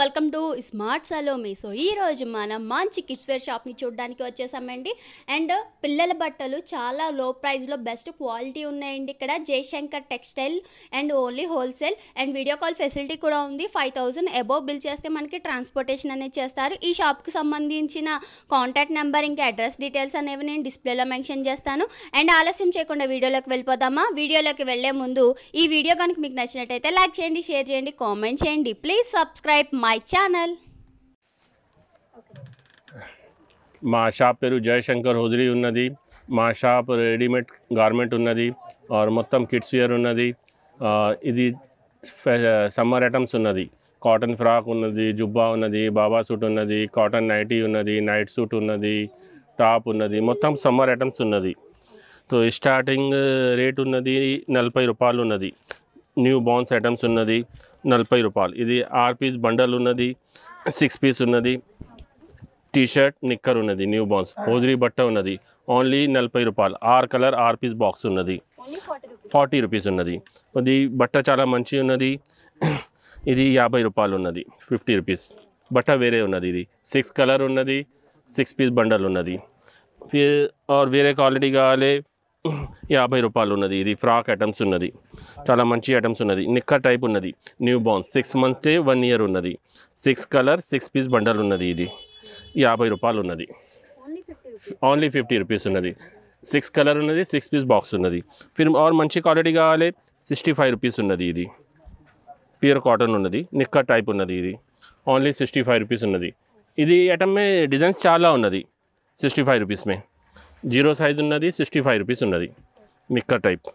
Welcome to smart Salomi so ఈరోజు మనం మంచి కిడ్స్ వేర్ షాప్ని చూడడానికి వచ్చేసామండి అండ్ పిల్లల బట్టలు చాలా లో ప్రైస్లో బెస్ట్ క్వాలిటీ ఉన్నాయండి ఇక్కడ Jayashankar textile and only wholesale and video call facility కూడా ఉంది ఫైవ్ థౌజండ్ అబోవ్ బిల్ చేస్తే మనకి ట్రాన్స్పోర్టేషన్ అనేది చేస్తారు ఈ షాప్కి సంబంధించిన కాంటాక్ట్ నెంబర్ ఇంకా అడ్రస్ డీటెయిల్స్ అనేవి నేను డిస్ప్లేలో మెన్షన్ చేస్తాను అండ్ ఆలస్యం చేయకుండా వీడియోలోకి వెళ్ళిపోదామా వీడియోలోకి వెళ్లే ముందు ఈ వీడియో కనుక మీకు నచ్చినట్టయితే లైక్ చేయండి షేర్ చేయండి కామెంట్ చేయండి ప్లీజ్ సబ్స్క్రైబ్ माय चैनल माँ षाप पे जयशंकर होद्री उप रेडीमेड गारमेंट उ और मोतम kids wear uh summer items uh cotton frock uh jubba uh baba suit uh cotton nighty uh night suit उ टाप उ मोतम समर ऐटम्स उ तो स्टार्टिंग रेट उ नलप रूपये न्यू बॉन्स ऐटम्स उ నలభై రూపాయలు ఇది ఆరు పీస్ బండల్ ఉన్నది సిక్స్ పీస్ ఉన్నది టీషర్ట్ నిక్కర్ ఉన్నది న్యూ బాన్స్ హోజరీ బట్ట ఉన్నది ఓన్లీ నలభై రూపాయలు ఆరు కలర్ ఆరు పీస్ బాక్స్ ఉన్నది ఫార్టీ రూపీస్ ఉన్నది అది బట్ట చాలా మంచి ఉన్నది ఇది యాభై రూపాయలు ఉన్నది ఫిఫ్టీ రూపీస్ బట్ట వేరే ఉన్నది ఇది సిక్స్ కలర్ ఉన్నది సిక్స్ పీస్ బండల్ ఉన్నది ఆర్ వేరే క్వాలిటీ కావాలి యాభై రూపాయలు ఉన్నది ఇది ఫ్రాక్ ఐటమ్స్ ఉన్నది చాలా మంచి ఐటమ్స్ ఉన్నది నిక్క టైప్ ఉన్నది new born six months day one year ఉన్నది six colour six piece bundle ఉన్నది ఇది యాభై రూపాయలు ఉన్నది ఓన్లీ ఫిఫ్టీ రూపీస్ ఉన్నది సిక్స్ కలర్ ఉన్నది సిక్స్ పీస్ బాక్స్ ఉన్నది ఫిర్ ఆర్ మంచి క్వాలిటీ కావాలి సిక్స్టీ ఫైవ్ రూపీస్ ఉన్నది ఇది ప్యూర్ కాటన్ ఉన్నది నిక్క టైప్ ఉన్నది ఇది ఓన్లీ సిక్స్టీ ఫైవ్ రూపీస్ ఉన్నది ఇది ఐటమ్ మే డిజైన్స్ చాలా ఉన్నది సిక్స్టీ ఫైవ్ రూపీస్ మే జీరో సైజ్ ఉన్నది సిక్స్టీ ఫైవ్ రూపీస్ ఉన్నది నిక్కర్ టైప్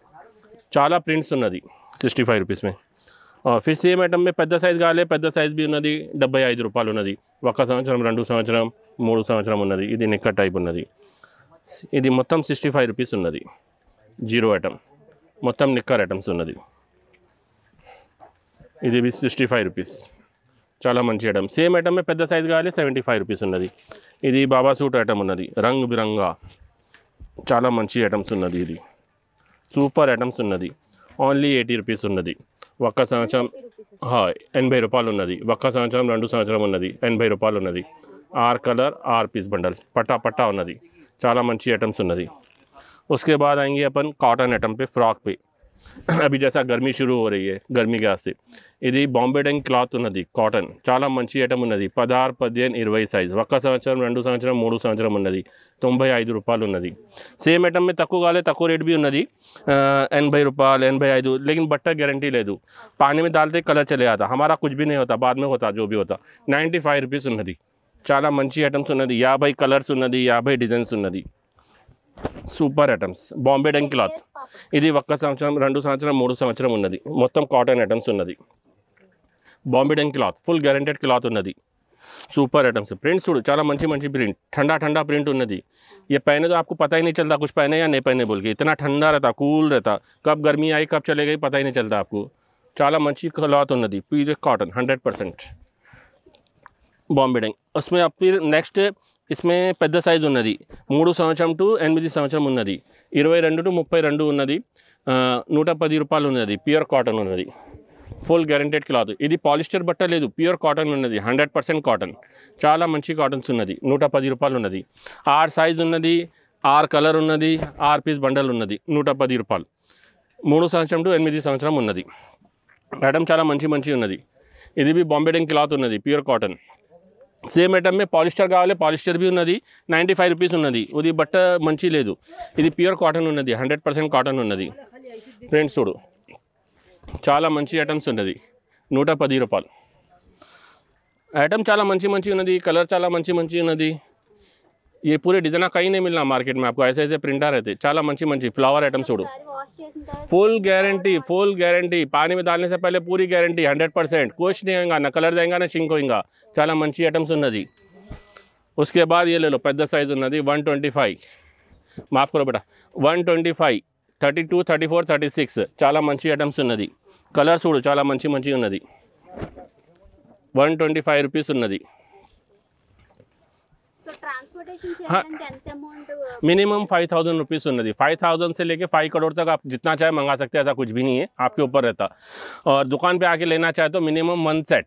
చాలా ప్రింట్స్ ఉన్నది సిక్స్టీ ఫైవ్ రూపీస్ మే ఫిర్ సేమ్ ఐటమ్ మే పెద్ద సైజ్ కాలే పెద్ద సైజ్ బి ఉన్నది డెబ్బై ఐదు రూపాయలు ఉన్నది ఒక సంవత్సరం రెండు సంవత్సరం మూడు సంవత్సరం ఉన్నది ఇది నిక్క టైప్ ఉన్నది ఇది మొత్తం సిక్స్టీ ఫైవ్ రూపీస్ ఉన్నది జీరో ఐటమ్ మొత్తం నిక్కర్ ఐటమ్స్ ఉన్నది ఇది బి సిక్స్టీ ఫైవ్ రూపీస్ చాలా మంచి ఐటమ్ సేమ్ ఐటమ్ పెద్ద సైజ్ కాలే సెవెంటీ ఫైవ్ రూపీస్ ఉన్నది ఇది బాబా సూట్ ఐటమ్ ఉన్నది రంగు బిరంగా చాలా మంచి ఐటమ్స్ ఉన్నది ఇది సూపర్ ఐటమ్స్ ఉన్నది ఓన్లీ ఎయిటీ రూపీస్ ఉన్నది ఒక్క సంవత్సరం ఎనభై రూపాయలు ఉన్నది ఒక్క సంవత్సరం రెండు సంవత్సరం ఉన్నది ఎనభై రూపాయలు ఉన్నది ఆర్ కలర్ ఆర్ పీస్ బండల్ పట్టా పట్టా ఉన్నది చాలా మంచి ఐటమ్స్ ఉన్నది ఉస్కే బాద్ आएंगे అపన్ కాటన్ ఐటమ్ పే ఫ్రాక్ పే अभी जैसा गर्मी शुरू हो रही है गर्मी के आस्ते इध बॉम्बे डैंग क्ला काटन चाल मंच ऐटम उ पदार पद इरव सैज संवस रू संव मूड़ संवस तोबई ऐद रूपये सेम ऐटमे तक तक रेट भी उन्नभ रूपये एन भाई ईद लेकिन बट ग्यारंटी ले पानी में डालते कलर चले आता हमारा कुछ भी नहीं होता बाद में होता जो भी होता नाइंटी फाइव रूपी उ चाल मंच ऐटम्स उ याबाई कलर्स उ याबाई डिजाइन उ super items Bombay Dyeing cloth इधर ఒక్క సంవత్సరం రెండు సంవత్సరం మూడు సంవత్సరం ఉన్నది మొత్తం కాటన్ ఐటమ్స్ ఉన్నది Bombay Dyeing cloth full guaranteed cloth ఉన్నది सुपर आइटम्स प्रिंट सूट चला मंची मंची प्रिंट ठंडा ठंडा प्रिंट उन्नदी ये पहने तो आपको पता ही नहीं चलता कुछ पहने या नहीं पहने बोल के इतना ठंडा रहता कूल रहता कब गर्मी आई कब चले गई पता ही नहीं चलता आपको चाला मंची क्लॉथ उन्नदी pure cotton hundred percent Bombay Dyeing उसमें आप फिर नेक्स्ट ఇస్మే పెద్ద సైజు ఉన్నది మూడు సంవత్సరం టు ఎనిమిది సంవత్సరం ఉన్నది ఇరవై రెండు టు ముప్పై రెండు ఉన్నది నూట పది రూపాయలు ఉన్నది ప్యూర్ కాటన్ ఉన్నది ఫుల్ గ్యారంటెడ్ క్లాత్ ఇది పాలిస్టర్ బట్ట లేదు ప్యూర్ కాటన్ ఉన్నది హండ్రెడ్ పర్సెంట్ కాటన్ చాలా మంచి కాటన్స్ ఉన్నది నూట పది రూపాయలు ఉన్నది ఆరు సైజ్ ఉన్నది ఆరు కలర్ ఉన్నది ఆరు పీస్ బండల్ ఉన్నది నూట పది రూపాయలు మూడు సంవత్సరం టు ఎనిమిది సంవత్సరం ఉన్నది మేడం చాలా మంచి మంచి ఉన్నది ఇది బి బాంబేడింగ్ క్లాత్ ఉన్నది ప్యూర్ కాటన్ సేమ్ ఐటమ్ మే పాలిస్టర్ కావాలి పాలిస్టర్ బి ఉన్నది నైంటీ ఫైవ్ రూపీస్ ఉన్నది ఇది బట్ట మంచి లేదు ఇది ప్యూర్ కాటన్ ఉన్నది హండ్రెడ్ పర్సెంట్ కాటన్ ఉన్నది ఫ్రెండ్స్ చూడు చాలా మంచి ఐటమ్స్ ఉన్నది నూట పది రూపాయలు ఐటమ్ చాలా మంచి మంచి ఉన్నది కలర్ చాలా మంచి మంచి ఉన్నది ये पूरे डिजाइन कहीं नहीं मिलना मार्केट में आपको ऐसे ऐसे प्रिंटर रहते చాలా మంచి మంచి ఫ్లవర్ ఐటమ్స్ చూడు फुल गारंटी फुल गारंटी पानी में डालने से पहले पूरी गारंटी 100% कुछ नहीं होगा ना कलर जाएगा ना शिंक होगा చాలా మంచి ఐటమ్స్ ఉన్నది उसके बाद ये ले लो పెద్ద సైజ్ ఉన్నది 125 మాఫ్ కొర బేటా 125 32 34 36 చాలా మంచి ఐటమ్స్ ఉన్నది కలర్ చూడు చాలా మంచి మంచి ఉన్నది 125 రూపాయస్ ఉన్నది हाँ मिनिमम फाइव थाउजेंड रुपीज़ सुन रही फाइव थाउजेंड से लेके फाइव करोड़ तक आप जितना चाहे मंगा सकते हैं ऐसा कुछ भी नहीं है आपके ऊपर रहता और दुकान पे आके लेना चाहे तो मिनिमम वन सेट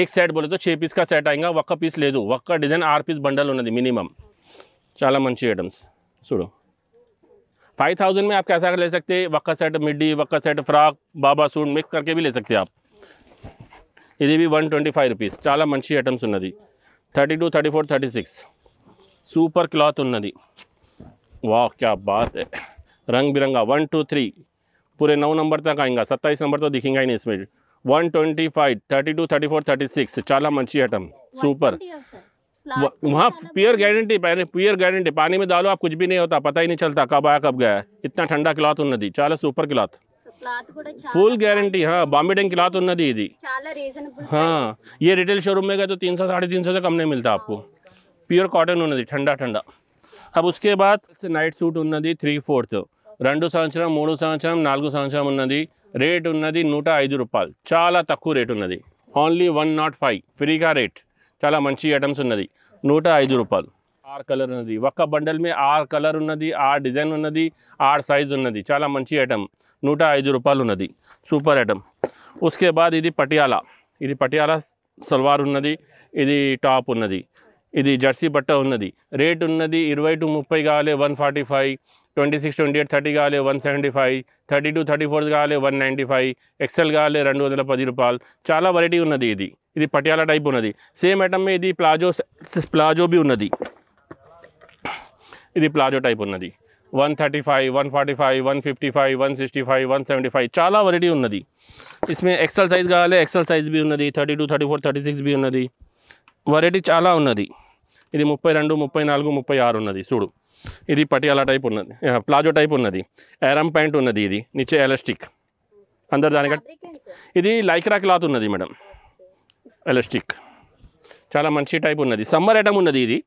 एक सेट बोले तो छः पीस का सेट आएगा वक्का पीस ले दो वक्का डिज़ाइन आर पीस बंडल होने मिनिमम चला मंची आइटम्स सुनो फाइव थाउजेंड में आप कैसा ले सकते हैं वक्का सेट मिडी वक्का सेट फ्रॉक बाबा सूट मिक्स करके भी ले सकते हैं आप ఇది भी वन ट्वेंटी फाइव రూపీస్ చాలా మంచి आइटम्स ఉన్నది thirty two thirty four thirty six super cloth उन्नदी वाह क्या बात है रंग बिरंगा वन टू थ्री पूरे नौ नंबर तक आएगा सत्ताईस नंबर तो दिखेंगे ही नहीं इसमें one twenty five thirty two thirty four thirty six चाला मंची आइटम सुपर वहाँ प्योर गारंटी पहले प्योर गारंटी पानी में डालो आप कुछ भी नहीं होता पता ही नहीं चलता कब आया कब गया इतना ठंडा क्लॉथ उन्नदी चाला सुपर क्लॉथ ఫుల్ గ్యారంటీ హా బాంబే डैंग క్లాత్ ఉన్నది ఇది हाँ ये रिटेल शोरूम में गए तो तीन सौ साढ़े तीन सौ ప్యూర్ కాటన్ ఉన్నది ఠండా ఠండా అప్పుడు ఉస్కే బాద్ నైట్ సూట్ ఉన్నది త్రీ ఫోర్త్ రెండు సంవత్సరం మూడు సంవత్సరం నాలుగు సంవత్సరం ఉన్నది రేట్ ఉన్నది నూట ఐదు రూపాయలు చాలా తక్కువ రేట్ ఉన్నది ఓన్లీ వన్ నాట్ ఫైవ్ ఫ్రీగా రేట్ చాలా మంచి ఐటమ్స్ ఉన్నది నూట ఐదు రూపాయలు ఆర్ కలర్ ఉన్నది ఒక్క బండల్ మీద ఆర్ కలర్ ఉన్నది ఆర్ డిజైన్ ఉన్నది ఆర్ సైజ్ ఉన్నది చాలా మంచి ఐటమ్ నూట ఐదు రూపాయలు ఉన్నది సూపర్ ఐటమ్ ఉస్కే బాద్ ఇది పటియాల ఇది పటియాల సల్వార్ ఉన్నది ఇది టాప్ ఉన్నది ఇది జర్సీ బట్ట ఉన్నది రేట్ ఉన్నది ఇరవై టు ముప్పై కావాలి one forty five twenty six twenty eight thirty కావాలి one seventy five thirty two thirty four కావాలి వన్ నైంటీ ఫైవ్ ఎక్సెల్ కావాలి రెండు వందల పది రూపాయలు చాలా వెరైటీ ఉన్నది ఇది ఇది పటియాల టైప్ ఉన్నది సేమ్ ఐటమ్ ఇది ప్లాజో ప్లాజో బి ఉన్నది ఇది ప్లాజో టైప్ ఉన్నది one thirty five one forty five one fifty five one sixty five one seventy five చాలా వెరైటీ ఉన్నది ఇస్మే ఎక్సెల్ సైజ్ కావాలి ఎక్సెల్ సైజ్ బి ఉన్నది thirty two thirty four thirty six బి ఉన్నది వెరైటీ చాలా ఉన్నది ఇది ముప్పై రెండు ముప్పై నాలుగు ముప్పై ఆరు ఉన్నది చూడు ఇది పటియాలా టైప్ ఉన్నది ప్లాజో టైప్ ఉన్నది ఎరమ్ ప్యాంట్ ఉన్నది ఇది నిచ్చే ఎలాస్టిక్ అందరు దానికంటే ఇది లైక్రా క్లాత్ ఉన్నది మేడం ఎలాస్టిక్ చాలా మంచి టైప్ ఉన్నది సమ్మర్ ఐటమ్ ఉన్నది ఇది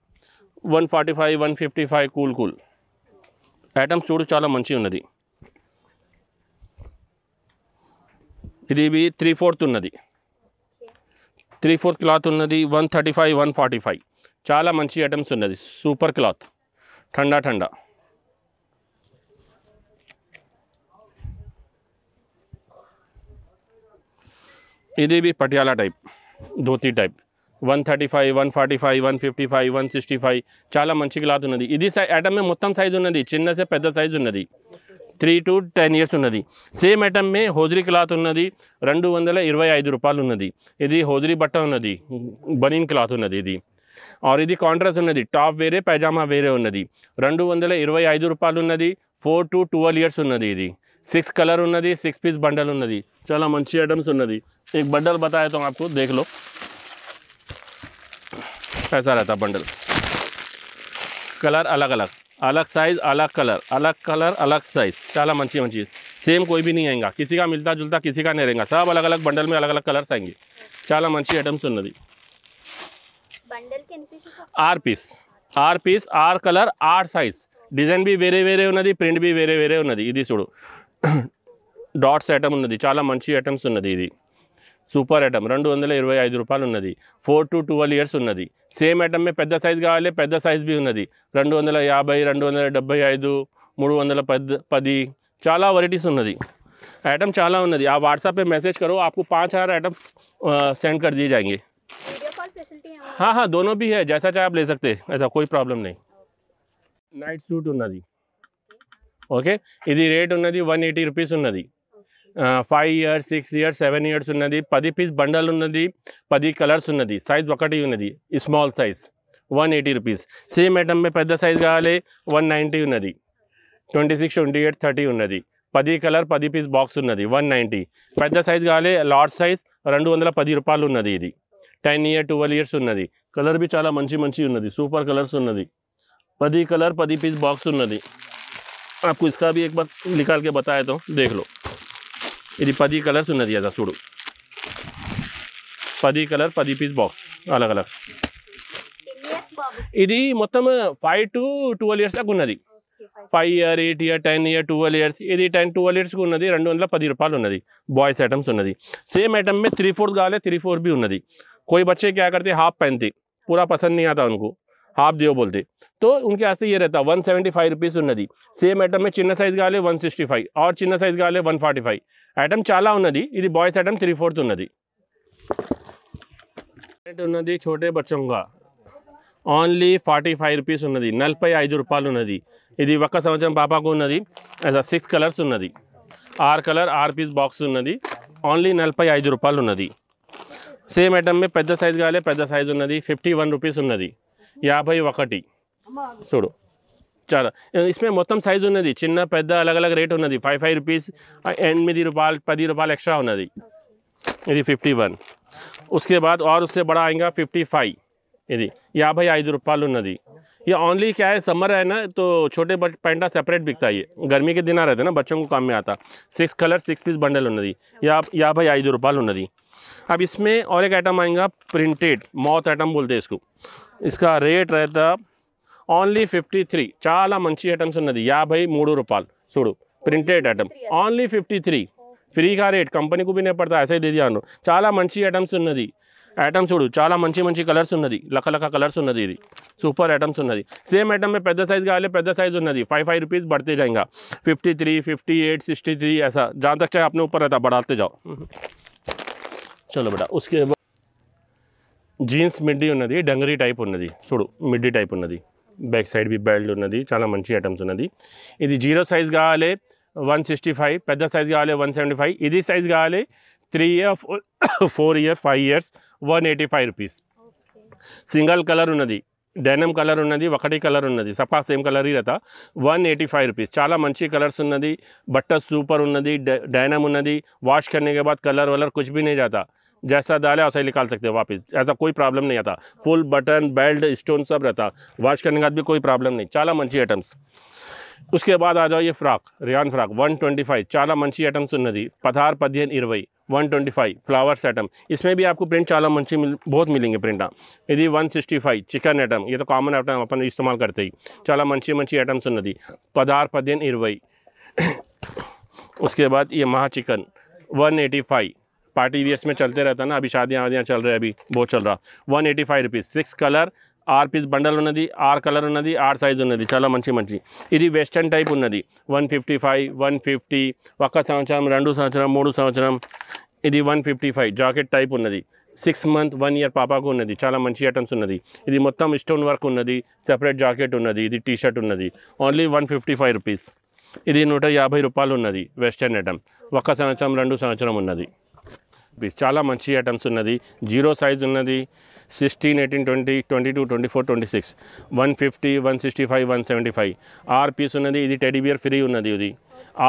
one forty five one fifty five cool cool items చూడు చాలా మంచి ఉన్నది ఇది ఇవి త్రీ ఫోర్త్ ఉన్నది త్రీ ఫోర్త్ క్లాత్ ఉన్నది one thirty five one forty five చాలా మంచి ఐటమ్స్ ఉన్నది సూపర్ క్లాత్ ఠండా ఠండా ఇది బి పటియాలా టైప్ ధోతి టైప్ 135 145 155 165 చాలా మంచి క్లాత్ ఉన్నది ఇది సైటమ్ మే మొత్తం సైజ్ ఉన్నది చిన్న సే పెద్ద సైజ్ ఉన్నది 3 టు 10 ఇయర్స్ ఉన్నది సేమ్ ఐటమ్ మే హోజరి క్లాత్ ఉన్నది 225 రూపాయలు ఉన్నది ఇది హోజరి బట్ట ఉన్నది బరీన్ క్లాత్ ఉన్నది ది ఆర్ ఇది కాంట్రాస్ట్ ఉన్నది టాప్ వేరే పైజామా వేరే ఉన్నది 225 రూపాయలు ఉన్నది 4 టు 12 ఇయర్స్ ఉన్నది ఇది 6 కలర్ ఉన్నది 6 పీస్ బండిల్ ఉన్నది చాలా మంచి ఐటమ్స్ ఉన్నది ایک بڈل بتایا تو اپ کو دیکھ لو ऐसा रहता बंडल कलर अलग अलग अलग साइज़ अलग कलर अलग कलर अलग साइज़ चाला मंची मंची सेम कोई भी नहीं आएगा किसी का मिलता जुलता किसी का नहीं रहेगा सब अलग अलग बंडल में अलग अलग कलर्स आएंगे चाला मंची आइटम सुन रही आर पीस आर पीस आर कलर आर साइज़ डिजाइन भी वेरे वेरे उ प्रिंट भी वेरे वेरे उ ఇది చూడు డాట్స్ ఐటమ్ ఉన్నది చాలా మంచి సూపర్ ఐటమ్ 225 రూపాయలు ఉన్నది 4 to 12 ఇయర్స్ ఉన్నది సేమ్ ఐటమ్ మే పెద్ద సైజ్ కావాలంటే పెద్ద సైజ్ బి ఉన్నది 250 275 310 చాలా varieties ఉన్నది ఐటమ్ చాలా ఉన్నది ఆ whatsapp మే మెసేజ్ కరో మీకు 5000 ఐటమ్ సెండ్ కర్ دیے جائیں گے۔ వీడియో కాల్ ఫెసిలిటీ హଁ హଁ dono bhi hai jaisa chahe aap le sakte aisa koi problem nahi night suit ఉన్నది ఓకే ఇది రేట్ ఉన్నది 180 rupees ఉన్నది 5 इयर्स 6 इयर्स 7 इयर्स ఉన్నది 10 పీస్ బండిల్ ఉన్నది 10 కలర్స్ ఉన్నది సైజ్ ఒకటి ఉన్నది small size 180 rupees same item మే పెద్ద సైజ్ కావాలి 190 ఉన్నది 26 28 30 ఉన్నది 10 కలర్ 10 పీస్ బాక్స్ ఉన్నది 190 పెద్ద సైజ్ కావాలి లార్జ్ సైజ్ 210 రూపాయలు ఉన్నది ఇది 10 ఇయర్ 12 ఇయర్స్ ఉన్నది కలర్ బి చాలా మంచి మంచి ఉన్నది సూపర్ కలర్స్ ఉన్నది 10 కలర్ 10 పీస్ బాక్స్ ఉన్నది అప్పుడు इसका भी एक बार निकाल के बता देता हूं देख लो ఇది పది కలర్స్ ఉన్నది యాసూడు పది కలర్ పది పీస్ బాక్స్ అలాగలాది ఇది మొత్తం 5 టు 12 ఇయర్స్ అక్కున్నది 5 ఇయర్ 8 ఇయర్ 10 ఇయర్ 12 ఇయర్స్ ఇది 10 12 ఇయర్స్ కున్నది 215 రూపాయలు ఉన్నది బాయ్స్ ఐటమ్స్ ఉన్నది సేమ్ ఐటమ్ మే 3/4 గాలే 3/4 బి ఉన్నది koi bacche kya karte half panty pura pasand nahi aata unko ఆబ్ Dev बोलते తో ఉంకే ఆసే యే రెత 175 రూపాయస్ ఉన్నది సేమ్ ఐటమ్ మే చిన్న సైజ్ గాలే 165 ఆర్ చిన్న సైజ్ గాలే 145 ఐటమ్ చాల ఉన్నది ఇది బాయ్స్ ఐటమ్ 3/4 ఉన్నది రెట ఉన్నది छोटे बच्चूंगा ओनली 45 రూపాయస్ ఉన్నది 45 రూపాయలు ఉన్నది ఇది ఒక్క సమజం పాపకు ఉన్నది యాజ్ అ సిక్స్ కలర్స్ ఉన్నది ఆర్ కలర్ ఆర్ పిక్స్ బాక్స్ ఉన్నది ओनली 45 రూపాయలు ఉన్నది సేమ్ ఐటమ్ మే పెద్ద సైజ్ గాలే పెద్ద సైజ్ ఉన్నది 51 రూపాయస్ ఉన్నది याबाई चूड़ चार इसमें मोतम सैज उ चेद अलग अलग रेट उ फाइव फाइव रूपी एन रूपये पद रूपये एक्सट्रा उ फिफ्टी वन उसके बाद और उससे बड़ा आएगा फिफ्टी फाइव इधी याबाई ऐसी दी ये ऑनली क्या है समर है ना तो छोटे पैंटा सेपरेट बिकता है ये गर्मी के दिन आ रहे थे ना बच्चों को काम में आता six colour six piece bundle दी या उ याबाई ऐसी रूपये दी अब इसमें और एक आइटम आएगा प्रिंटेड मौत आइटम बोलते हैं इसको इसका रेट रहता ओनली फिफ्टी थ्री चाल मंच ऐटम्स उ याबाई मूड रूपये चूड़ printed item only fifty three free का रेट कंपनी को भी नहीं पड़ता ऐसे दीदी आनु चाल मंची ऐटम्स उइटम चूड़ चाल मंच मंच कलर्स उ लख लख कलर्स उ सूपर ऐटम्स उ सेम ऐटम में पेद सैज़ का सैज़ उ फाइव फाइव रूपी बढ़ते जाएंगा fifty three fifty eight sixty three ऐसा जहाँ तक चाहे अपने ऊपर रहता बढ़ाते जाओ हम्म। चलो बेटा उसके జీన్స్ మిడ్డీ ఉన్నది డంగరీ టైప్ ఉన్నది చూడు మిడ్డీ టైప్ ఉన్నది బ్యాక్ సైడ్ బి బెల్ట్ ఉన్నది చాలా మంచి ఐటమ్స్ ఉన్నది ఇది జీరో సైజ్ కావాలి వన్ సిక్స్టీ ఫైవ్ పెద్ద సైజ్ కావాలి వన్ సెవెంటీ ఫైవ్ ఇది సైజ్ కావాలి three year four year five years one eighty five rupees single colour ఉన్నది డైనమ్ కలర్ ఉన్నది ఒకటి కలర్ ఉన్నది సపా సేమ్ కలర్ ఇరత వన్ ఎయిటీ ఫైవ్ రూపీస్ చాలా మంచి కలర్స్ ఉన్నది బట్ట సూపర్ ఉన్నది డైనమ్ ఉన్నది వాష్ करने के बाद कलर वलर कुछ भी नहीं जाता जैसा डाला वैसा ही निकाल सकते हो वापस ऐसा कोई प्रॉब्लम नहीं आता फुल बटन बेल्ट स्टोन सब रहता वॉश करने के बाद भी कोई प्रॉब्लम नहीं चाला मंची आइटम्स उसके बाद आ जाओ ये फ्राक रियान फ्राक 125 चाला मंची आइटम्स उन्नदी पथार पद्यन इरवई 125 फ्लावर्स आइटम इसमें भी आपको प्रिंट चाला मंची मिल बहुत मिलेंगे प्रिंट यदि 165 चिकन आइटम ये तो कॉमन आइटम अपन इस्तेमाल करते ही चाला मंची मंची आइटम्स उन्नदी पधार पद्यन इरवई उसके बाद ये महा चिकन फाइव पार्टी वियर्स में चलते रहता ना अभी शादियाँ वादियाँ चल रहे अभी बहुत चल रहा one eighty five rupees six colour ఆర్ పీస్ బండల్ ఉన్నది ఆర్ కలర్ ఉన్నది ఆర్ సైజ్ ఉన్నది చాలా మంచి మంచి ఇది వెస్టర్న్ టైప్ ఉన్నది one fifty five one fifty ఒక్క సంవత్సరం రెండు సంవత్సరం మూడు సంవత్సరం ఇది one fifty five jacket type ఉన్నది సిక్స్ మంత్ వన్ ఇయర్ పాపాకు ఉన్నది చాలా మంచి ఐటమ్స్ ఉన్నది ఇది మొత్తం స్టోన్ వర్క్ ఉన్నది సెపరేట్ జాకెట్ ఉన్నది ఇది టీ షర్ట్ ఉన్నది only one fifty five rupees ఇది నూట యాభై రూపాయలు ఉన్నది వెస్టర్న్ ఐటమ్ ఒక్క సంవత్సరం రెండు సంవత్సరం ఉన్నది రూపీస్ చాలా మంచి ఐటమ్స్ ఉన్నది జీరో సైజ్ ఉన్నది sixteen eighteen twenty twenty two twenty four twenty six one fifty one sixty five one seventy five ఆర్ పీస్ ఉన్నది ఇది టెడీబియర్ ఫ్రీ ఉన్నది ఇది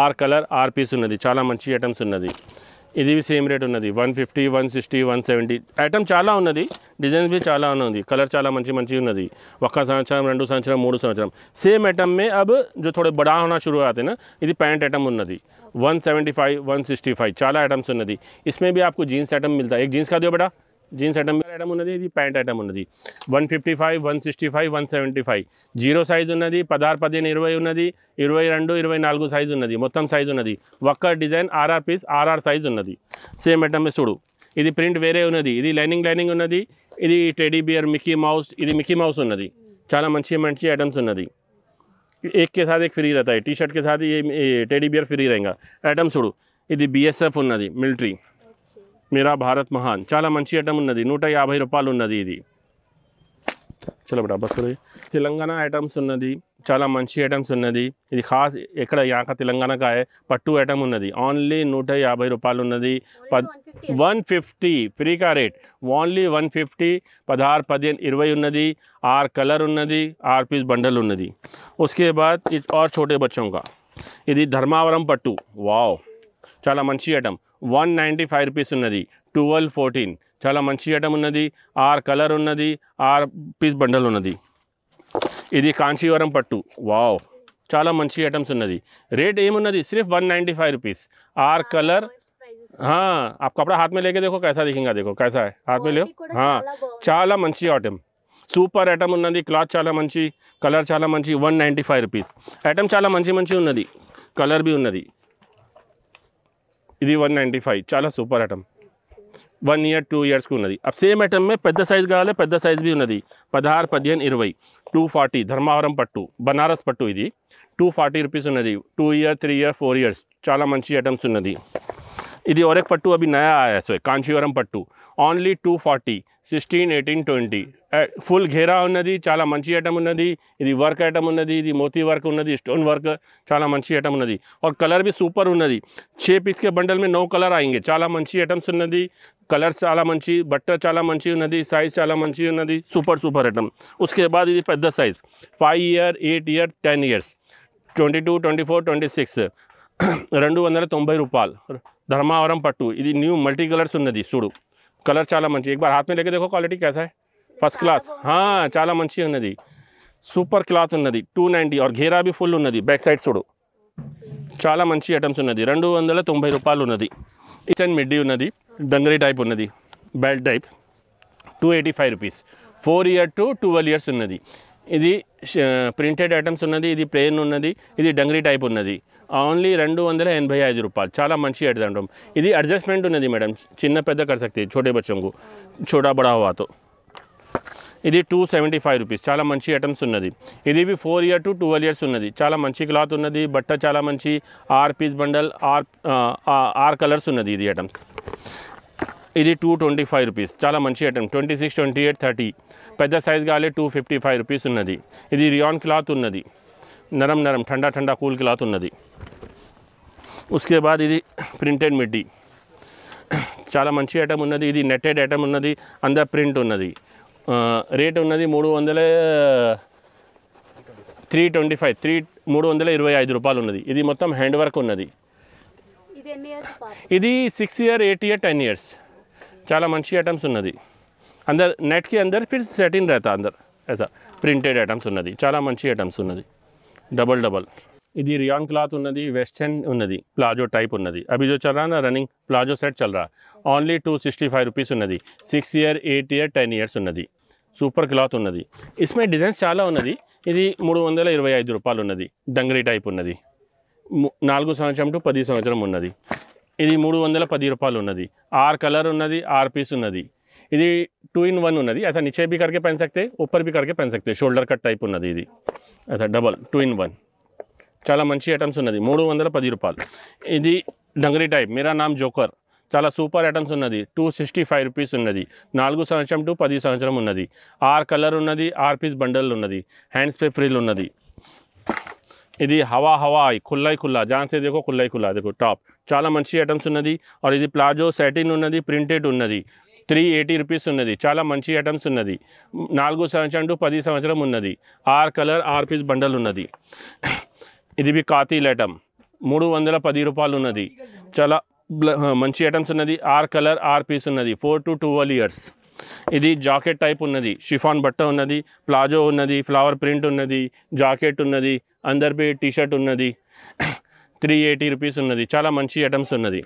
ఆర్ కలర్ ఆర్ పీస్ ఉన్నది చాలా మంచి ఐటమ్స్ ఉన్నది ఇది సేమ్ రేట్ ఉన్నది one fifty one sixty one seventy item చాలా ఉన్నది డిజైన్స్ బి చాలా ఉన్నది కలర్ చాలా మంచి మంచి ఉన్నది ఒక్క సంవత్సరం రెండు సంవత్సరం మూడు సంవత్సరం సేమ్ ఐటమ్ మే అబ్ జో థోడే బడా హోనా షురూ ఆతే నా ఇది ప్యాంట్ ఐటమ్ ఉన్నది one seventy five one sixty five चाला आइटम्स उन्नति इसमें भी आपको जीन्स आइटम मिलता है एक जीन्स का दियो बेटा jean item item pant item one fifty five one sixty five one सी फाइव जीरो सैज़ उन्न पदार पद इरव इन इरव नागू सैज़ उन्न मोतम सैज़ उन्न डिजाइन आरआर पीस आरआर सैज़ उन्न सेम ऐटम चूड़ इध प्रिंट वेरे उइनिंग लैन उ टेडी बियर मिकी मौस इध मिकी मौस उ चाल मंजी मंजी ऐटम्स उ एक के साथ एक फ्री रहता है टी शर्ट के साथ ये टेडी बियर फ्री रहेगा ऐटम चूड़ इध बीएसएफ उ मिलट्री मेरा भारत महां चाल मंच ऐटम नूट याब रूपयी चलो बड़ा बस तेलंगा ऐटम्स उ चला मंच ऐटम्स उदी खास इक यांगा का पट्ट ऐटम उन्ली नूट याब रूपये पद वन फिफ्टी फ्री का रेट ओन वन फिफ्टी पदार पद इवे उ आर कलर उ आर पीस बंडल उ उसके बाद और छोटे बच्चों का इधी धर्मावरम पट्ट वाव चला मंच ऐटम 195 रुपीस ఉన్నది 12 14 చాలా మంచి ఐటమ్ ఉన్నది ఆర్ కలర్ ఉన్నది ఆర్ పీస్ బండిల్ ఉన్నది ఇది కాంచీవరం పట్టు వಾವ್ చాలా మంచి ఐటమ్స్ ఉన్నది రేట్ ఏమన్నది sirf 195 रुपीस ఆర్ కలర్ हां आप कपड़ा हाथ में लेके देखो कैसा दिखेगा देखो कैसा है हाथ में लो हां చాలా మంచి ఐటమ్ సూపర్ ఐటమ్ ఉన్నది క్లాత్ చాలా మంచి కలర్ చాలా మంచి 195 रुपीस ఐటమ్ చాలా మంచి మంచి ఉన్నది కలర్ బి ఉన్నది ఇది 195 చాల సూపర్ ఐటమ్ 1 ఇయర్ 2 ఇయర్స్ కు ఉన్నది అవే సేమ్ ఐటమ్ మే పెద్ద సైజ్ గాలే పెద్ద సైజ్ బి ఉన్నది 16 18 20 240 ధర్మవరం పట్టు బనారస్ పట్టు ఇది 240 రూపాయిస్ ఉన్నది 2 ఇయర్ 3 ఇయర్ 4 ఇయర్స్ చాల మంచి ఐటమ్స్ ఉన్నది ఇది ఓరే పట్టు అబి नया आया सॉरी కాంచీవరం పట్టు only 240 16 18 20 ফুল घेरा ఉన్నది చాలా మంచి ఐటమ్ ఉన్నది ఇది వర్క్ ఐటమ్ ఉన్నది ఇది मोती వర్క్ ఉన్నది స్టోన్ వర్క్ చాలా మంచి ఐటమ్ ఉన్నది aur color भी सुपर ఉన్నది 6 पीस के बंडल में नौ कलर आएंगे చాలా మంచి ఐటమ్స్ ఉన్నది కలర్ చాలా మంచి బట్ట చాలా మంచి ఉన్నది సైజ్ చాలా మంచి ఉన్నది సూపర్ సూపర్ ఐటమ్ उसके बाद ये 10 साइज 5 ईयर 8 ईयर 10 ইয়ার্স 22 24 26 290 రూపాయలు ధర్మవరం పట్టు ఇది নিউ মাল্টি కలర్స్ ఉన్నది చూడు कलर चाला मंची एक बार हाथ में लेके देखो क्वालिटी कैसा है फर्स्ट क्लास हाँ चाला मंची उन्नदी సూపర్ క్లాత్ ఉన్నది టూ నైంటీ ఆర్ ఘేరా బి ఫుల్ ఉన్నది బ్యాక్ సైడ్ చూడు చాలా మంచి ఐటమ్స్ ఉన్నది రెండు వందల తొంభై రూపాయలు ఉన్నది కిచెన్ మిడ్డీ ఉన్నది డంగరీ టైప్ ఉన్నది belt type two eighty five rupees four year to twelve years ఉన్నది ఇది ప్రింటెడ్ ఐటమ్స్ ఉన్నది ఇది ప్లేన్ ఉన్నది ఇది డంగరీ టైప్ ఉన్నది ఓన్లీ రెండు వందల ఎనభై ఐదు రూపాయలు చాలా మంచి అడ్డం ఇది అడ్జస్ట్మెంట్ ఉన్నది మేడం చిన్న పెద్ద కరసక్తి చోటే బచ్చంకు చోటా బడావాతో ఇది టూ సెవెంటీ ఫైవ్ రూపీస్ చాలా మంచి ఐటమ్స్ ఉన్నది ఇది బి four year to twelve years ఉన్నది చాలా మంచి క్లాత్ ఉన్నది బట్ట చాలా మంచి ఆర్ పీస్ బండల్ ఆర్ ఆర్ కలర్స్ ఉన్నది ఇది ఐటమ్స్ ఇది టూ ట్వంటీ ఫైవ్ రూపీస్ చాలా మంచి item twenty six twenty eight thirty పెద్ద సైజ్ కాలే టూ ఫిఫ్టీ ఫైవ్ రూపీస్ ఉన్నది ఇది రియాన్ క్లాత్ ఉన్నది నరం నరం ఠండా ఠండా కూల్ క్లాత్ ఉన్నది ఉస్కే బాద్ ఇది ప్రింటెడ్ మిడ్డీ చాలా మంచి ఐటమ్ ఉన్నది ఇది నెట్టెడ్ ఐటమ్ ఉన్నది అందర్ ప్రింట్ ఉన్నది రేట్ ఉన్నది మూడు వందల త్రీ ట్వంటీ ఫైవ్ త్రీ మూడు వందల ఇరవై ఐదు రూపాయలు ఉన్నది ఇది మొత్తం హ్యాండ్ వర్క్ ఉన్నది ఇది six year eight year ten years చాలా మంచి ఐటమ్స్ ఉన్నది అందరు నెట్కి అందరు ఫిర్ సెటిన్ రైతా అందరు ऐसा ప్రింటెడ్ ఐటమ్స్ ఉన్నది చాలా మంచి ఐటమ్స్ ఉన్నది డబల్ డబల్ ఇది రియాన్ క్లాత్ ఉన్నది వెస్టర్న్ ఉన్నది ప్లాజో టైప్ ఉన్నది అవి జో चल रहा running palazzo set palazzo only two sixty five rupees ఉన్నది six year eight year ten years ఉన్నది సూపర్ క్లాత్ ఉన్నది ఇస్మే డిజైన్స్ చాలా ఉన్నది ఇది మూడు వందల ఇరవై ఐదు రూపాయలు ఉన్నది డంగరీ టైప్ ఉన్నది నాలుగు సంవత్సరం టు పది సంవత్సరం ఉన్నది ఇది మూడు వందల పది రూపాయలు ఉన్నది ఆర్ కలర్ ఉన్నది ఆర్ పీస్ ఉన్నది ఇది టూ ఇన్ వన్ ఉన్నది అసలు నిచే బి కరికే పెన్ ఉప్పర్ ऊपर भी करके షోల్డర్ కట్ టైప్ ఉన్నది ఇది అదే డబల్ టూ ఇన్ వన్ చాలా మంచి ఐటమ్స్ ఉన్నది మూడు వందల పది రూపాయలు ఇది డంగరీ టైప్ మీరా నామ్ జోకర్ చాలా సూపర్ ఐటమ్స్ ఉన్నది టూ సిక్స్టీ ఫైవ్ రూపీస్ ఉన్నది నాలుగు సంవత్సరం టు పది సంవత్సరం ఉన్నది ఆర్ కలర్ ఉన్నది ఆర్ పీస్ బండల్ ఉన్నది హ్యాండ్ పే ఫ్రీలు ఉన్నది ఇది హవా హవాయ్ కుల్లాయి కుల్లా జాన్సే దేకో కుల్లాయి కుల్లా అదికో టాప్ చాలా మంచి ఐటమ్స్ ఉన్నది ఆర్ ఇది ప్లాజో సెటిన్ ఉన్నది ప్రింటెడ్ ఉన్నది త్రీ ఎయిటీ రూపీస్ ఉన్నది చాలా మంచి ఐటమ్స్ ఉన్నది నాలుగు సంవత్సరం టు పది సంవత్సరం ఉన్నది ఆర్ కలర్ ఆర్ పీస్ బండల్ ఉన్నది ఇది బి కాతీల్ ఐటమ్ మూడు వందల పది రూపాయలు ఉన్నది చాలా మంచి ఐటమ్స్ ఉన్నది ఆర్ కలర్ ఆర్ పీస్ ఉన్నది ఫోర్ టు ట్వెల్వ్ ఇయర్స్ ఇది జాకెట్ టైప్ ఉన్నది షిఫాన్ బట్ట ఉన్నది ప్లాజో ఉన్నది ఫ్లవర్ ప్రింట్ ఉన్నది జాకెట్ ఉన్నది అందరిపై టీ షర్ట్ ఉన్నది త్రీ ఎయిటీ రూపీస్ ఉన్నది చాలా మంచి ఐటమ్స్ ఉన్నది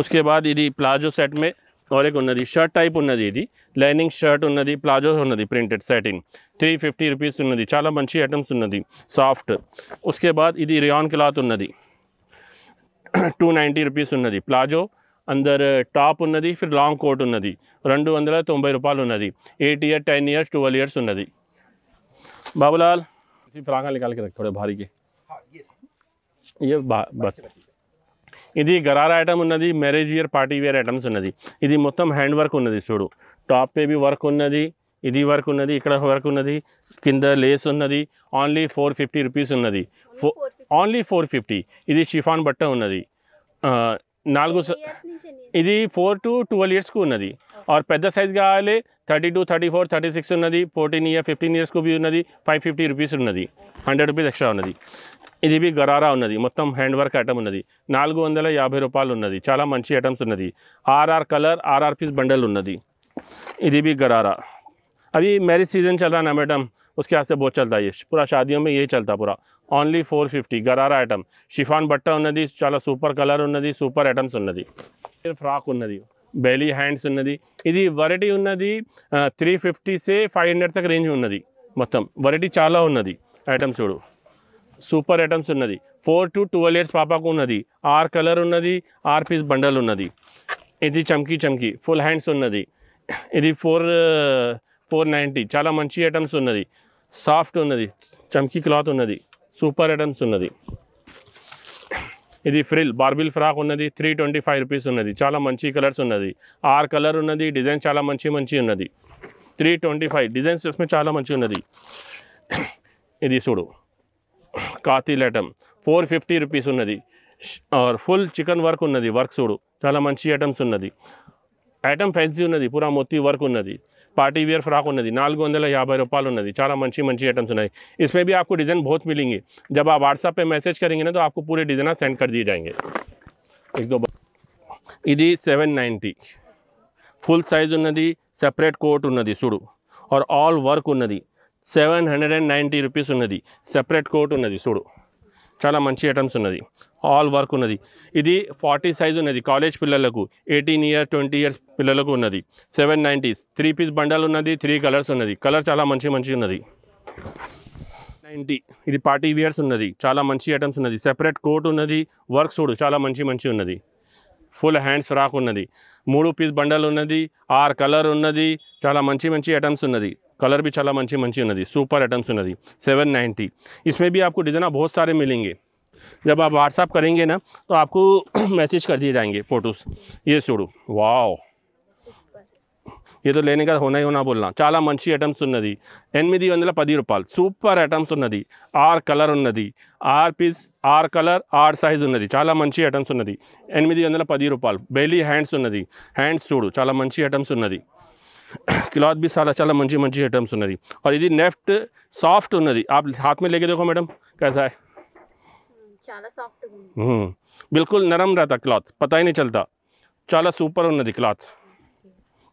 ఉస్కే బాద్ ఇది ప్లాజో సెట్ మే ಅವರಿಗೆ ಉನ್ನದಿ షర్ట్ టైప్ ఉన్నది ఇది లైనింగ్ షర్ట్ ఉన్నది ప్లాజో ఉన్నది printed satin three fifty rupees ఉన్నది చాలా మంచి ఐటమ్స్ ఉన్నది సాఫ్ట్ उसके बाद ఇది రియాన్ క్లాత్ ఉన్నది టూ నైంటీ రూపీస్ ఉన్నది ప్లాజో అందర్ టాప్ ఉన్నది ఫిర్ లాంగ్ కోట్ ఉన్నది రెండు వందల తొంభై రూపాయలు ఉన్నది eight year ten years twelve years ఉన్నది బాబులాల్ ఫ్రాగా నికాల్ के रख थोड़े भारी के ये बस ఇది గరారా ఐటమ్ ఉన్నది marriage wear party wear items ఉన్నది ఇది మొత్తం హ్యాండ్ వర్క్ ఉన్నది చూడు టాప్ పే బి వర్క్ ఉన్నది ఇది వర్క్ ఉన్నది ఇక్కడ వర్క్ ఉన్నది కింద లేస్ ఉన్నది ఓన్లీ ఫోర్ ఫిఫ్టీ రూపీస్ ఉన్నది ఫో ఓన్లీ ఫోర్ ఫిఫ్టీ ఇది షిఫాన్ బట్ట ఉన్నది నాలుగు ఇది ఫోర్ టు ట్వెల్వ్ ఇయర్స్కు ఉన్నది और सैज का आये thirty two thirty four thirty six उन्नदी फोर्टीन इयर फिफ्टीन इयर्स को भी उन्नदी फाइव फिफ्टी रूपी उ हंड्रेड रूपी एक्सट्रा उन्नदी इध भी गरारा उ मोतम हैंड वर्क ऐटम उ नाग वाल याब रूपये उ चाल मंच ऐटम्स आर आर् कलर आरआर पीस बंडल उदी भी गरारा अभी मैरिज सीजन चल रहा ना मैडम उसके वास्ते बहुत चलता है पूरा शादियों में ये चलता पूरा only four fifty gharara item chiffon बट्टा उ चाल सूपर कलर उ सूपर ऐटम्स उ फ्राक उ బెలీ హ్యాండ్స్ ఉన్నది ఇది వెరైటీ ఉన్నది త్రీ ఫిఫ్టీసే ఫైవ్ హండ్రెడ్ తగ్గ రేంజ్ ఉన్నది మొత్తం వెరైటీ చాలా ఉన్నది ఐటమ్స్ చూడు సూపర్ ఐటమ్స్ ఉన్నది ఫోర్ టు ట్వెల్వ్ ఇయర్స్ పాపకు ఉన్నది ఆర్ కలర్ ఉన్నది ఆర్ పీస్ బండల్ ఉన్నది ఇది చమ్కీ చమ్కీ ఫుల్ హ్యాండ్స్ ఉన్నది ఇది ఫోర్ ఫోర్ నైంటీ చాలా మంచి ఐటమ్స్ ఉన్నది సాఫ్ట్ ఉన్నది చమ్కీ క్లాత్ ఉన్నది సూపర్ ఐటమ్స్ ఉన్నది ఇది ఫ్రిల్ బార్బిల్ ఫ్రాక్ ఉన్నది త్రీ ట్వంటీ ఫైవ్ రూపీస్ ఉన్నది చాలా మంచి కలర్స్ ఉన్నది ఆర్ కలర్ ఉన్నది డిజైన్ చాలా మంచి మంచి ఉన్నది త్రీ ట్వంటీ ఫైవ్ డిజైన్స్ చూసుకుని చాలా మంచి ఉన్నది ఇది చూడు కాతీ ఐటమ్ ఫోర్ ఫిఫ్టీ రూపీస్ ఉన్నది ఫుల్ చికెన్ వర్క్ ఉన్నది వర్క్ చూడు చాలా మంచి ఐటమ్స్ ఉన్నది ఐటమ్ ఫ్యాన్సీ ఉన్నది పూరా మొత్తి వర్క్ ఉన్నది पार्टी वेयर फ्राक उ नाग वाल याबाई रूपये चाल मंच मी ऐटम्स उन्नाई इसमें भी आपको डिज़ाइन बहुत मिलेंगे जब आप व्हाट्सअप पे मैसेज करेंगे ना तो आपको पूरे डिज़ाइन सेंड कर दिए जाएंगे एक दो इधी सेवन नाइंटी फुल सैज उ सपरेट कोट उ सूड़ और आल वर्क उ सैवन हड्रेड अं नयी रूपी उपरेट कोट उ सूड़ चाल मंच ईटम्स उ ఆల్ వర్క్ ఉన్నది ఇది ఫార్టీ సైజ్ ఉన్నది కాలేజ్ పిల్లలకు ఎయిటీన్ ఇయర్ ట్వంటీ ఇయర్స్ పిల్లలకు ఉన్నది seven nineties three piece bundle ఉన్నది త్రీ కలర్స్ ఉన్నది కలర్ చాలా మంచి మంచి ఉన్నది నైంటీ ఇది పార్టీ వియర్స్ ఉన్నది చాలా మంచి ఐటమ్స్ ఉన్నది సెపరేట్ కోట్ ఉన్నది వర్క్ చూడు చాలా మంచి మంచి ఉన్నది ఫుల్ హ్యాండ్స్ ఫ్రాక్ ఉన్నది మూడు పీస్ బండల్ ఉన్నది ఆర్ కలర్ ఉన్నది చాలా మంచి మంచి ఐటమ్స్ ఉన్నది కలర్ బి చాలా మంచి మంచి ఉన్నది సూపర్ ఐటమ్స్ ఉన్నది సెవెన్ నైంటీ ఇస్మే బి आपको డిజైన్ బహుత్ సారే మిలింగే जब आप व्हाट्सअप करेंगे ना तो आपको मैसेज कर दिए जाएंगे फ़ोटोज़ ये छोड़ू वाओ ये तो लेने का होना ही होना बोलना चाला मंची ऐटम्स उन्नदी एन पद रूपये सूपर ऐटम्स उन्नदी आर कलर उन्नदी आर पीस आर कलर आर सैज उ चाला मंच ऐटम्स उन्नदी एन पद रूपल बेली हैंड्स उन्नदी हैंड्स चूड़ चाल मंच ऐटम्स उन्नदी क्लॉथ भी चला चला मंची मंची ऐटम्स उन्नदी और इधर नैफ्ट सॉफ्ट उन्नदी आप हाथ में लेके देखो मैडम कैसा है చాలా సాఫ్ట్గా బిల్కుల్ నరం రాత క్లాత్ పతాయినే చల్తా చాలా సూపర్ ఉన్నది క్లాత్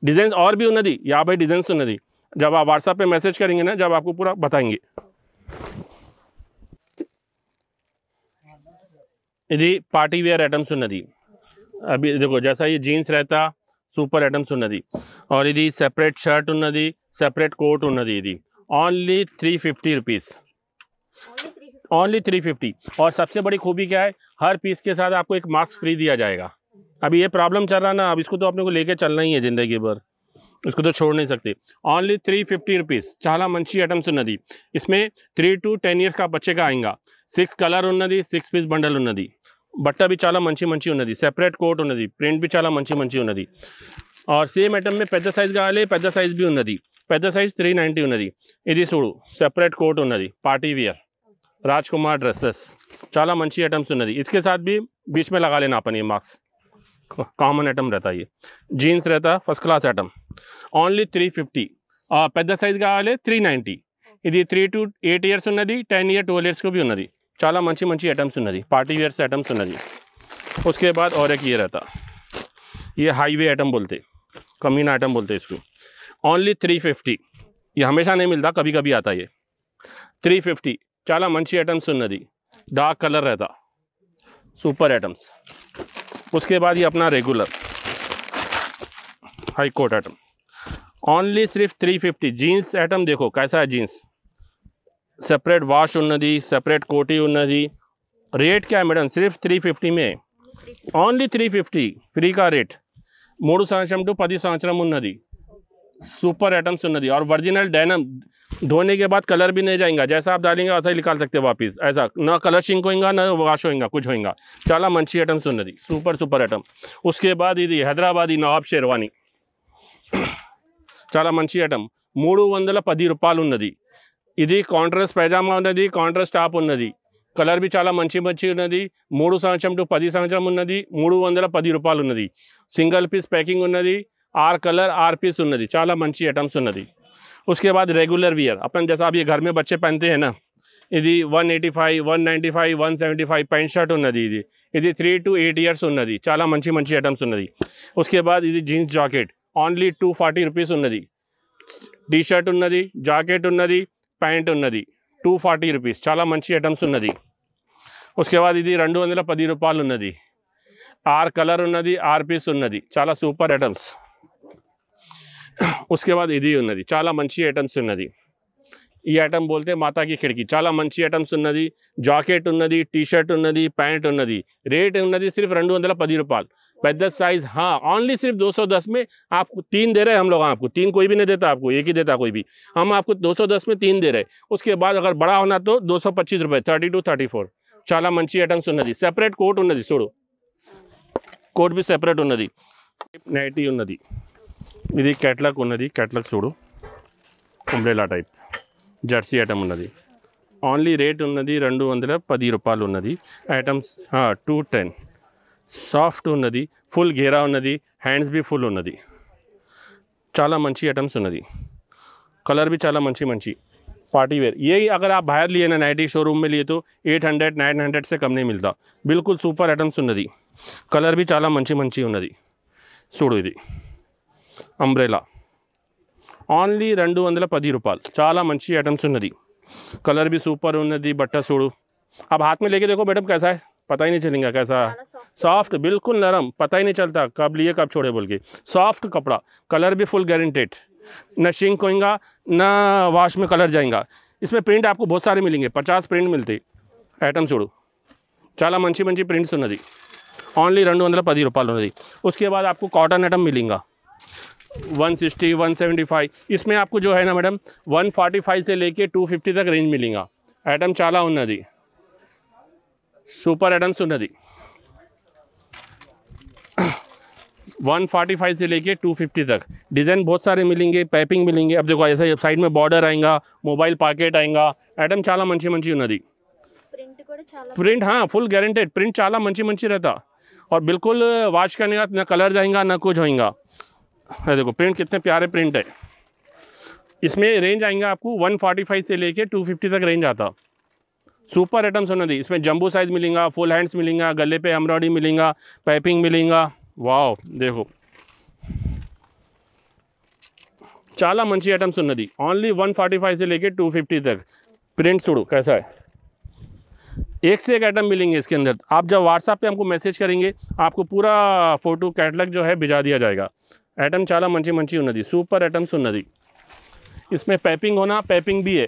డిజైన్స్ और भी ఉన్నది యాభై డిజైన్స్ ఉన్నది जब आप व्हाट्सएप पे मैसेज करेंगे ना जब आपको पूरा बताएंगे ఇది పార్టీ వేర్ ఐటమ్స్ ఉన్నది అవి ఇదిగో జసా ఈ జీన్స్ రైతా సూపర్ ఐటమ్స్ ఉన్నది ఆర్ ఇది సెపరేట్ షర్ట్ ఉన్నది సెపరేట్ కోట్ ఉన్నది ఇది only three fifty rupees only three fifty और सबसे बड़ी खूबी क्या है हर पीस के साथ आपको एक मास्क फ्री दिया जाएगा अभी ये प्रॉब्लम चल रहा ना अब इसको तो अपने को लेके चलना ही है ज़िंदगी भर इसको तो छोड़ नहीं सकते ओनली थ्री फिफ्टी रुपीज़ चाला मंची आइटम नदी इसमें थ्री टू टेन ईयर्स का बच्चे का आएगा सिक्स कलर उन्नदी सिक्स पीस बंडल उन्नदी बट्टा भी చాలా मंची मंची ఉన్నది సెపరేట్ కోట్ ఉన్నది ప్రింట్ బి చాలా मंची మంచి ఉన్నది ఆర్ సేమ్ ఐటమ్ మే पैदा साइज़ కావాలి పెద్ద भी బి पैदा పెద్ద थ्री త్రీ నైంటీ इधी ఇది सेपरेट कोट కోట్ ఉన్నది పార్టీ राजकुमार ड्रेसेस चला मंच ऐटम्स उन्नदी इसके साथ भी बीच में लगा लेना अपन ये मार्क्स कामन आइटम रहता ये जीन्स रहता first class item only three fifty पेद सैज़ कावाले थ्री नय्टी इध थ्री टू एट इयर्स उ टेन इयर ट्वेल्व इयर्स को भी उन्दी चला मंच मंच ऐटम्स उन्दी पार्टी वेयर्स ऐटम्स उन्दी उसके बाद और एक ये रहता ये हाई वे आइटम बोलते कमीना आइटम बोलते इसको ओनली थ्री फिफ्टी ये हमेशा नहीं मिलता कभी कभी आता ये थ्री फिफ्टी चला मंची ऐटम्स डार्क कलर रहता सूपर ऐटम्स उसके बाद ये अपना regular high coat item only सिर्फ थ्री फिफ्टी जीन्स ऐटम देखो कैसा है जीन्स सेपरेट वाश उन्नदी सेपरेट कोटी उन्नदी रेट क्या है मैडम सिर्फ थ्री फिफ्टी में ओनली थ्री फिफ्टी फ्री का रेट मूड संवस टू पद संवस उन्नदी सूपर ऐटम्स उन्नदी और वर्जिनल डैनम धोने के बाद कलर भी नहीं जाएगा जैसा आप डालेंगे वैसा ही निकाल सकते हैं वापस ऐसा ना कलर शिंक होएगा ना वाश होएगा कुछ होएगा चला मंची आइटम सुन रही सुपर सुपर आइटम उसके बाद इधर हैदराबादी नवाब शेरवानी चला मंची आइटम मूड वूपाल इधी कांट्रस् पैजामा उंट्रस् टाप उ कलर भी चला मंची मंच उ मूड़ संवस पद संवर उ मूड वद रूपये सिंगल पीस पैकिंग उ आर कलर आर पीस उ चाल मंच ऐटम्स उन्दी उसके बाद रेगुलर वियर अपन जैसा आप ये घर में बच्चे पहनते हैं ना यदि 185, 195, 175 फाइव पैंट शर्ट उन्न दी दी यदि थ्री टू एट ईयर्स उन्न दी चाला मंची मंची आइटम्स उन्न दी उसके बाद यदि jeans jacket only two forty rupees उन्न दी टी शर्ट उन्न दी जाकेट उन्न दी पैंट उन्न दी टू फार्टी रुपीज़ चाला मंची आइटम्स उन्न दी उसके बाद यदि रूं वाल पद रूपये उन्न दी आर कलर उन्न दी आर पीस उन्न दी चाला सूपर आइटम्स उसके बाद इदी ఉన్నది చాల మంచి ఐటమ్స్ ఉన్నది ఈ ఐటమ్ बोलते माता की खिड़की చాల మంచి ఐటమ్స్ ఉన్నది జాకెట్ ఉన్నది టీ షర్ట్ ఉన్నది ప్యాంట్ ఉన్నది రేట్ ఉన్నది सिर्फ 210 రూపాయలు వెద సైజ్ హా only सिर्फ 210 में आपको तीन दे रहे हम लोग आपको तीन कोई भी नहीं देता आपको एक ही देता कोई भी हम आपको 210 में तीन दे रहे उसके बाद अगर बड़ा होना तो 225 ₹32 34 చాల మంచి ఐటమ్స్ ఉన్నది సెపరేట్ కోట్ ఉన్నది చూడు కోట్ भी सेपरेट ఉన్నది నెగటివ్ ఉన్నది ఇది క్యాట్లాగ్ ఉన్నది క్యాట్లాగ్ చూడు అంబ్రెలా టైప్ జెర్సీ ఐటమ్ ఉన్నది ఓన్లీ రేట్ ఉన్నది రెండు వందల పది రూపాయలు ఉన్నది ఐటమ్స్ టూ టెన్ సాఫ్ట్ ఉన్నది ఫుల్ గేరా ఉన్నది హ్యాండ్స్ బి ఫుల్ ఉన్నది చాలా మంచి ఐటమ్స్ ఉన్నది కలర్ బి చాలా మంచి మంచి పార్టీ వేర్ ఏ अगर ఆ బయర్ लिए ना nighty showroom eight hundred nine హండ్రెడ్సే 900 से कम नहीं ఐటమ్స్ ఉన్నది కలర్ బి చాలా మంచి మంచి ఉన్నది చూడు ఇది अम्रेला ओनली రెండు వందల పది రూపాయలు చాలా మంచి ఐటమ్స్ ఉన్నది कलर भी सूपर उ बट सूड़ अब हाथ में लेके देखो मैडम कैसा है पता ही नहीं चलेगा कैसा सॉफ्ट बिल्कुल नरम पता ही नहीं चलता कब लिए कब छोड़े बोल के सॉफ्ट कपड़ा कलर भी फुल गारंटेड ना शिंक होएगा ना वॉश में कलर जाएगा इसमें प्रिंट आपको बहुत सारे मिलेंगे पचास प्रिंट मिलते ఐటమ్ मंची చాలా మంచి మంచి ప్రింట్స్ ఉన్నది ఓన్లీ రెండు వందల పది రూపాయలు ఉన్నది उसके बाद आपको कॉटन आइटम मिलेगा 160, फाइव इसमें आपको जो है ना मैडम 145 से लेके 250 तक रेंज मिलेगा एटम चाला दी सुपर वन फोर्टी फाइव से लेके 250 तक डिज़ाइन बहुत सारे मिलेंगे पैपिंग मिलेंगे अब देखो ऐसा साइड में बॉर्डर आएगा मोबाइल पॉकेट आएगा एटम चाला मंची मंची उन्नदी प्रिंट हाँ फुल गारंटेड प्रिंट चाला मंची मंची रहता और बिल्कुल वाश करने का ना कलर जाएगा ना कुछ होएगा है देखो प्रिंट कितने प्यारे प्रिंट है इसमें रेंज आएंगे आपको 145 से लेके 250 तक रेंज आता सुपर आइटम सोना दी इसमें जम्बू साइज़ मिलेगा फुल हैंड्स मिलेगा गले पे एम्ब्रॉयडरी मिलेगा पाइपिंग मिलेगा वाह देखो चाला मंची आइटम्स ఉన్నది दी ओनली ఫార్టీ फाइव से लेके टू फिफ्टी तक प्रिंट छोड़ो कैसा है एक से एक आइटम मिलेंगे इसके अंदर आप जब व्हाट्सएप पे हमको मैसेज करेंगे आपको पूरा फ़ोटो कैटलॉग जो है भिजा दिया जाएगा ऐटम चला मं मं सूपर ऐटम्स उ इसमें पैपिंग होना पैपिंग भी है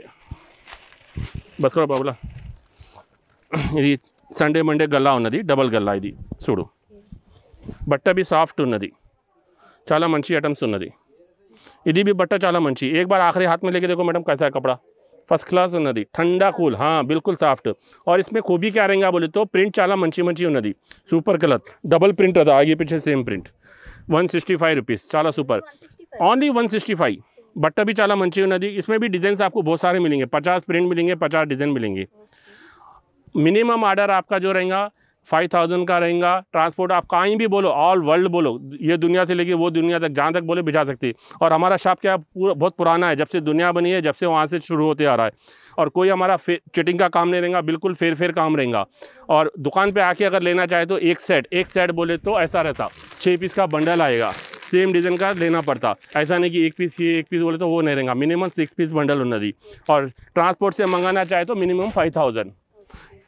बस करो बाबूला संडे मंडे गला डबल गला चूड़ बट भी साफ्ट उ चला मं ऐटम्स उ इधी भी बट्टा चला मं एक बार आखिरी हाथ में लेके देखो मैडम कैसा है कपड़ा फर्स्ट क्लास उ ठंडा कूल हाँ बिल्कुल साफ्ट और इसमें खूबी क्या रहेंगे बोले तो प्रिंट चला मं मं सूपर कलर डबल प्रिंट रहा आगे पीछे same print one sixty five rupees चाला super only one sixty five बट्टा भी चाला मंची नदी इसमें भी डिज़ाइन आपको बहुत सारे मिलेंगे पचास प्रिंट मिलेंगे पचास डिज़ाइन मिलेंगे मिनिमम आर्डर आपका जो रहेगा फाइव थाउजेंड का रहेगा ट्रांसपोर्ट आप कहीं भी बोलो ऑल वर्ल्ड बोलो ये दुनिया से लेके वो दुनिया तक जहाँ तक बोले भिजा सकती है और हमारा शॉप क्या पूरा बहुत पुराना है जब से दुनिया बनी है जब से वहाँ से शुरू होते आ रहा है और कोई हमारा चिटिंग का काम नहीं रहेगा बिल्कुल फेर फेर काम रहेगा और दुकान पे आके अगर लेना चाहे तो एक सेट एक सेट बोले तो ऐसा रहता छः पीस का बंडल आएगा सेम डिज़ाइन का लेना पड़ता ऐसा नहीं कि एक पीस ये एक पीस बोले तो वो नहीं रहेगा मिनिमम सिक्स पीस बंडल होना दी और ट्रांसपोर्ट से मंगाना चाहे तो मिनिमम फाइव थाउजेंड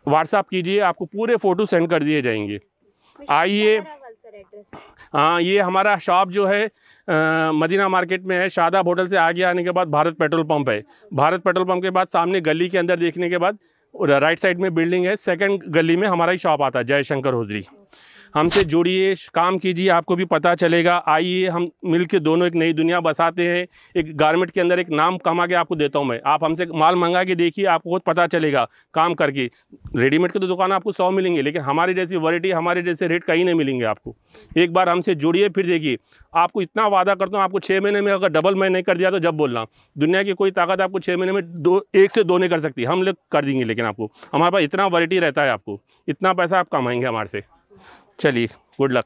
व्हाट्सअप कीजिए आपको पूरे फ़ोटो सेंड कर दिए जाएंगे आइए हाँ ये हमारा शॉप जो है आ, मदीना मार्केट में है शादा होटल से आगे आने के बाद भारत पेट्रोल पंप है भारत पेट्रोल पंप के बाद सामने गली के अंदर देखने के बाद राइट साइड में बिल्डिंग है सेकंड गली में हमारा ही शॉप आता है जयशंकर होजरी हमसे जुड़िए काम कीजिए आपको भी पता चलेगा आइए हम मिल के दोनों एक नई दुनिया बसाते हैं एक गारमेंट के अंदर एक नाम कमा के आपको देता हूँ मैं आप हमसे माल मंगा के देखिए आपको खुद पता चलेगा काम करके रेडीमेड की तो दुकान आपको सौ मिलेंगे लेकिन हमारी जैसी वराइटी हमारे जैसे रेट कहीं नहीं मिलेंगे आपको एक बार हमसे जुड़िए फिर देखिए आपको इतना वादा करता हूँ आपको छः महीने में अगर डबल मैं नहीं कर दिया तो जब बोलना दुनिया की कोई ताकत आपको छः महीने में दो एक से दो नहीं कर सकती हम लोग कर देंगे लेकिन आपको हमारे पास इतना वराइटी रहता है आपको इतना पैसा आप कमाएंगे हमारे से चलिए गुड लक